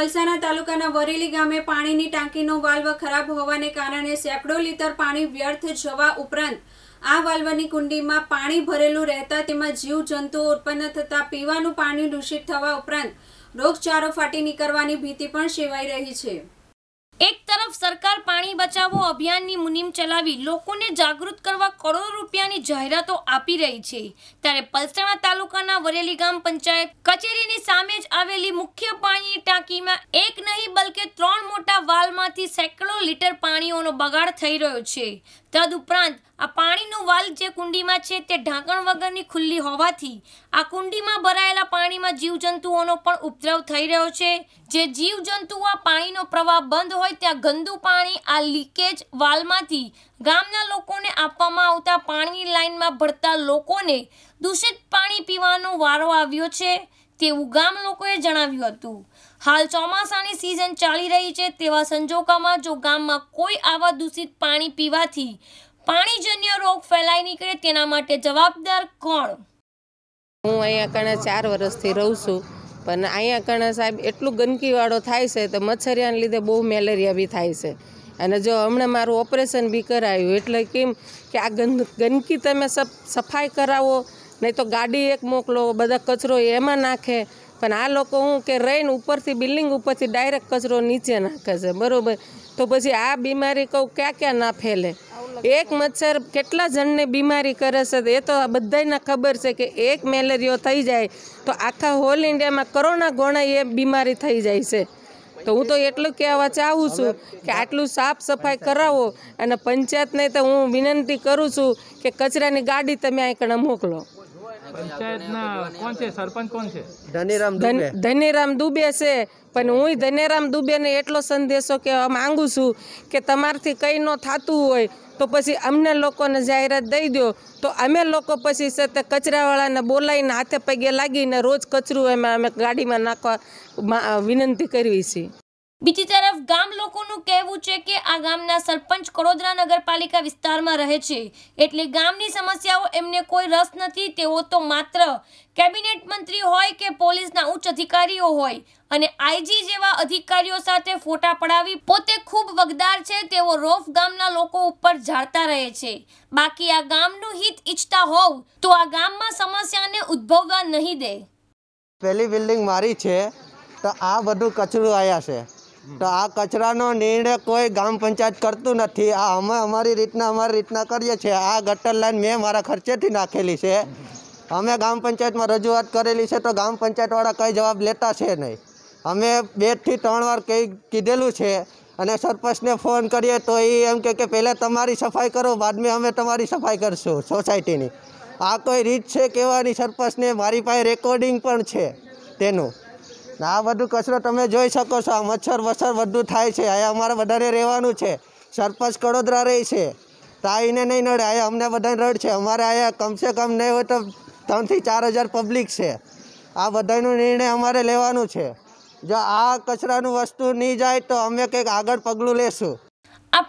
પલસાણા તાલુકાના વરેલી ગામે પાણીની ટાંકીનો વાલ્વ ખરાબ હોવાને કારણે સેંકડો લીટર પાણી વ્યર્થ જવા ઉપરાંત આ વાલ્વની કુંડીમાં પાણી ભરેલું રહેતા તેમાં જીવજંતુઓ ઉત્પન્ન થતા પીવાનું પાણી દૂષિત થવા ઉપરાંત રોગચારો ફાટી નીકળવાની ભીતિ પણ સેવાઈ રહી છે એક તરફ સરકાર પાણી બચાવો અભિયાનની મુનિમ ચલાવી લોકોને જાગૃત કરવા કરોડો રૂપિયાની જાહેરાતો આપી રહી છે ત્યારે પલસાણા તાલુકાના વરેલી ગામ પંચાયત કચેરીની સામે જ આવેલી મુખ્ય પાણીની ટાંકીમાં એક નહીં બલકે ત્રણ મોટા વાલમાંથી સેંકડો લીટર પાણીઓનો બગાડ થઈ રહ્યો છે તદુપરાંત આ પાણીનો વાલ જે કુંડીમાં છે તે ઢાંકણ વગરની ખુલ્લી હોવાથી આ કુંડીમાં ભરાયેલા વિસ્તારમાં જીવજંતુઓનો પણ ઉપદ્રવ થઈ રહ્યો છે જે જીવજંતુઓ પાણીનો પ્રવાહ બંધ હોય ત્યાં ગંદુ પાણી આ લીકેજ વાલમાંથી ગામના લોકોને આપવામાં આવતા પાણીની લાઇનમાં ભરતા લોકોને દૂષિત પાણી પીવાનો વારો આવ્યો છે તેવું ગામ લોકોએ જણાવ્યું હતું હાલ ચોમાસાની સિઝન ચાલી રહી છે તેવા સંજોગોમાં જો ગામમાં કોઈ આવા દૂષિત પાણી પીવાથી પાણીજન્ય રોગ ફેલાઈ નીકળે તેના માટે જવાબદાર કોણ હું અહીંયા કણે ચાર વર્ષથી રહું છું પણ અહીંયા કણે સાહેબ એટલું ગંદકીવાળો થાય છે તો મચ્છરિયાને લીધે બહુ મેલેરિયા બી થાય છે અને જો હમણાં મારું ઓપરેશન બી કરાયું એટલે કેમ કે આ ગંદ ગંદકી તમે સફાઈ કરાવો નહીં તો ગાડી એક મોકલો બધા કચરો એમાં નાખે પણ આ લોકો હું કે રહીને ઉપરથી બિલ્ડિંગ ઉપરથી ડાયરેક્ટ કચરો નીચે નાખે છે બરાબર તો પછી આ બીમારી કહું ક્યાં ક્યાં ના ફેલે એક મચ્છર કેટલા જણને બીમારી કરે છે એ તો બધાને ખબર છે કે એક મેલેરિયો થઈ જાય તો આખા હોલ ઇન્ડિયામાં કરોના ગોણા એ બીમારી થઈ જાય છે તો હું તો એટલું કહેવા ચાહું છું કે આટલું સાફ સફાઈ કરાવો અને પંચાયતને તો હું વિનંતી કરું છું કે કચરાની ગાડી તમે અહીં મોકલો ધનીરામ દુબે છે પણ હું ધનીરામ ને એટલો સંદેશો કહેવા માંગુ છું કે તમારથી કંઈ ન થતું હોય તો પછી અમને લોકોને જાહેરાત દઈ દો તો અમે લોકો પછી છે કચરાવાળાને બોલાવીને હાથે પગે લાગીને રોજ કચરું એમાં અમે ગાડીમાં નાખવા વિનંતી કરવી છે બીજી તરફ ગામ લોકોનું કહેવું છે કે આ ગામના સરપંચ કડોદરા નગરપાલિકા વિસ્તારમાં રહે છે એટલે ગામની સમસ્યાઓ એમને કોઈ રસ નથી તેઓ તો માત્ર કેબિનેટ મંત્રી હોય કે પોલીસના ઉચ્ચ અધિકારીઓ હોય અને આઈજી જેવા અધિકારીઓ સાથે ફોટા પડાવી પોતે ખૂબ વગદાર છે તેઓ રોફ ગામના લોકો ઉપર ઝાડતા રહે છે બાકી આ ગામનું હિત ઈચ્છતા હોવ તો આ ગામમાં સમસ્યાને ઉદ્ભવવા નહીં દે પહેલી બિલ્ડિંગ મારી છે તો આ બધું કચરું આવ્યા છે તો આ કચરાનો નિર્ણય કોઈ ગામ પંચાયત કરતું નથી આ અમે અમારી રીતના અમારી રીતના કરીએ છીએ આ ગટર લાઈન મેં મારા ખર્ચેથી નાખેલી છે અમે ગામ પંચાયતમાં રજૂઆત કરેલી છે તો ગામ પંચાયતવાળા કંઈ જવાબ લેતા છે નહીં અમે બેથી ત્રણ વાર કંઈ કીધેલું છે અને સરપંચને ફોન કરીએ તો એ એમ કે પહેલાં તમારી સફાઈ કરો બાદમાં અમે તમારી સફાઈ કરશું સોસાયટીની આ કોઈ રીત છે કહેવાની સરપંચને મારી પાસે રેકોર્ડિંગ પણ છે તેનું આ બધું કચરો તમે જોઈ શકો છો આ મચ્છર મચ્છર બધું થાય છે અહીંયા અમારે બધાને રહેવાનું છે સરપંચ કડોદરા રહે છે તો એને નહીં નડે અહીંયા અમને બધાને રડ છે અમારે અહીંયા કમસે કમ નહીં હોય તો ત્રણથી ચાર હજાર પબ્લિક છે આ બધાનો નિર્ણય અમારે લેવાનું છે જો આ કચરાનું વસ્તુ નહીં જાય તો અમે કંઈક આગળ પગલું લેશું આ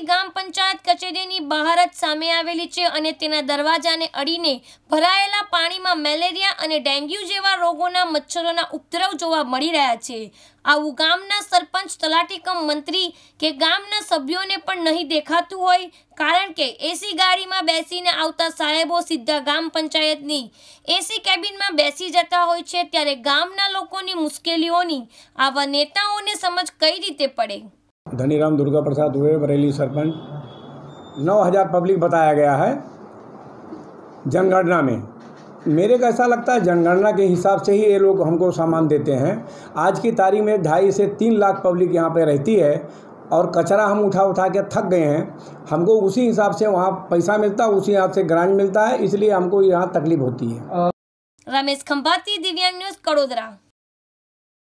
ઝાંઝરી ગામ પંચાયત કચેરીની બહાર જ સામે આવેલી છે અને તેના દરવાજાને અડીને ભરાયેલા પાણીમાં મેલેરિયા અને ડેન્ગ્યુ જેવા રોગોના મચ્છરોના ઉપદ્રવ જોવા મળી રહ્યા છે આવું ગામના સરપંચ તલાટીકમ મંત્રી કે ગામના સભ્યોને પણ નહીં દેખાતું હોય કારણ કે એસી ગાડીમાં બેસીને આવતા સાહેબો સીધા ગામ પંચાયતની એસી કેબિનમાં બેસી જતા હોય છે ત્યારે ગામના લોકોની મુશ્કેલીઓની આવા નેતાઓને સમજ કઈ રીતે પડે धनीराम दुर्गा प्रसाद हुए बरेली सरपंच नौ हज़ार पब्लिक बताया गया है जनगणना में मेरे को ऐसा लगता है जनगणना के हिसाब से ही ये लोग हमको सामान देते हैं आज की तारीख में ढाई से तीन लाख पब्लिक यहाँ पे रहती है और कचरा हम उठा उठा के थक गए हैं हमको उसी हिसाब से वहाँ पैसा मिलता है उसी हिसाब से ग्रांट मिलता है इसलिए हमको यहाँ तकलीफ होती है रमेश खम्बाती दिव्यांग न्यूज़ कड़ोदरा